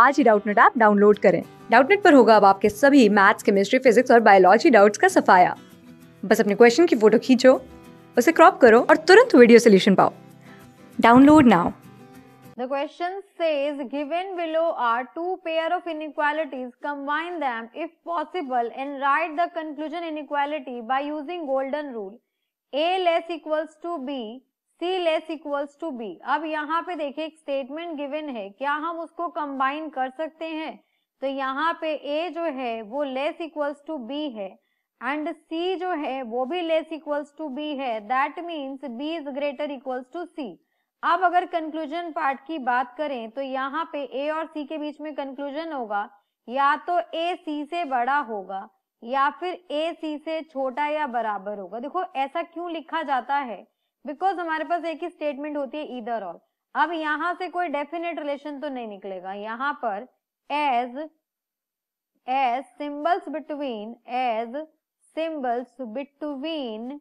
आज ही Doubtnut app download करें डाउटनेट पर होगा अब आपके सभी मैथ्स केमिस्ट्री फिजिक्स और बायोलॉजी डाउट्स का सफाया बस अपने क्वेश्चन की फोटो खींचो उसे क्रॉप करो और तुरंत वीडियो सोल्यूशन पाओ download now The question says given below are two pair of inequalities combine them if possible and write the conclusion inequality by using golden rule a less equals to b C less equals to B अब यहाँ पे देखिए एक statement given है क्या हम उसको combine कर सकते हैं तो यहाँ पे ए जो है वो लेस इक्वल्स टू बी है एंड सी जो है वो भी लेस इक्वल्स टू बी है that means B is greater equals to C अब अगर कंक्लूजन पार्ट की बात करें तो यहाँ पे ए और सी के बीच में कंक्लूजन होगा या तो ए सी से बड़ा होगा या फिर ए सी से छोटा या बराबर होगा देखो ऐसा क्यों लिखा जाता है बिकॉज हमारे पास एक ही स्टेटमेंट होती है इधर और अब यहां से कोई डेफिनेट रिलेशन तो नहीं निकलेगा यहां पर as as symbols between as symbols between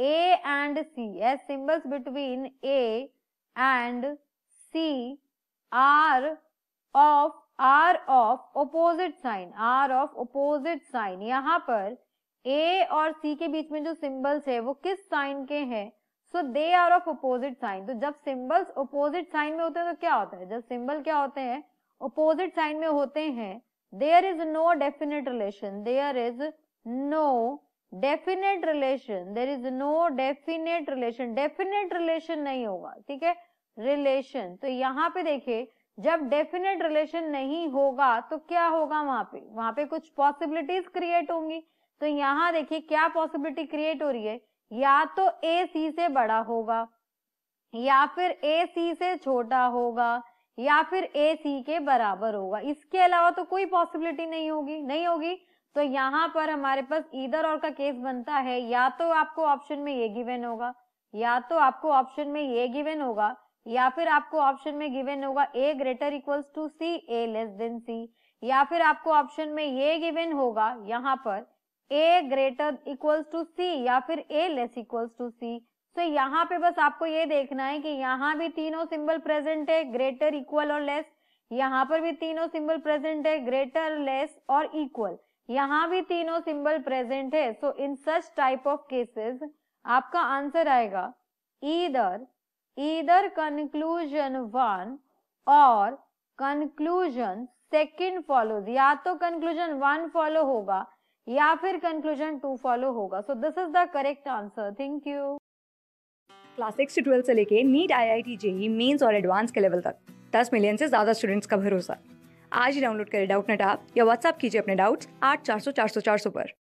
A and C as symbols between A and C are of are of opposite sign are of opposite sign यहाँ पर ए और सी के बीच में जो सिंबल्स है वो किस साइन के हैं so they are of opposite sign तो जब सिंबल्स अपोजिट साइन में होते हैं तो क्या होता है जब सिंबल क्या होते हैं अपोजिट साइन में होते हैं there is no definite relation there is no definite relation there is no definite relation definite relation नहीं होगा ठीक है रिलेशन तो यहाँ पे देखिए जब डेफिनेट रिलेशन नहीं होगा तो क्या होगा वहां पे वहां पे कुछ पॉसिबिलिटीज क्रिएट होंगी तो यहाँ देखिए क्या पॉसिबिलिटी क्रिएट हो रही है या तो ए सी से बड़ा होगा या फिर ए सी से छोटा होगा या फिर ए सी के बराबर होगा इसके अलावा तो कोई पॉसिबिलिटी नहीं होगी नहीं होगी तो यहाँ पर हमारे पास इधर और का केस बनता है या तो आपको ऑप्शन में ये गिवेन होगा या तो आपको ऑप्शन में ये गिवेन होगा या फिर आपको ऑप्शन में गिवेन होगा A greater equals to C A less than C या फिर आपको ऑप्शन में ये गिवेन होगा यहाँ पर A greater equals to C या फिर A less equals to C तो यहाँ पे बस आपको ये देखना है कि यहाँ भी तीनों सिंबल प्रेजेंट है ग्रेटर इक्वल और लेस यहाँ पर भी तीनों सिंबल प्रेजेंट है ग्रेटर लेस और इक्वल यहाँ भी तीनों सिंबल प्रेजेंट है so in such type of cases आपका आंसर आएगा ईदर ईदर कंक्लूजन वन और कंक्लूजन सेकंड फॉलोज या तो कंक्लूजन वन फॉलो होगा या फिर कंक्लूजन टू फॉलो होगा so this is the correct answer thank you class six से ट्वेल्थ से लेके NEET I I T JEE Mains और एडवांस के लेवल तक दस मिलियन से ज़्यादा स्टूडेंट्स का भरोसा आज ही डाउनलोड करें डाउट नेट आप या व्हाट्सअप कीजिए अपने डाउट्स आठ चार सौ चार सौ चार सौ पर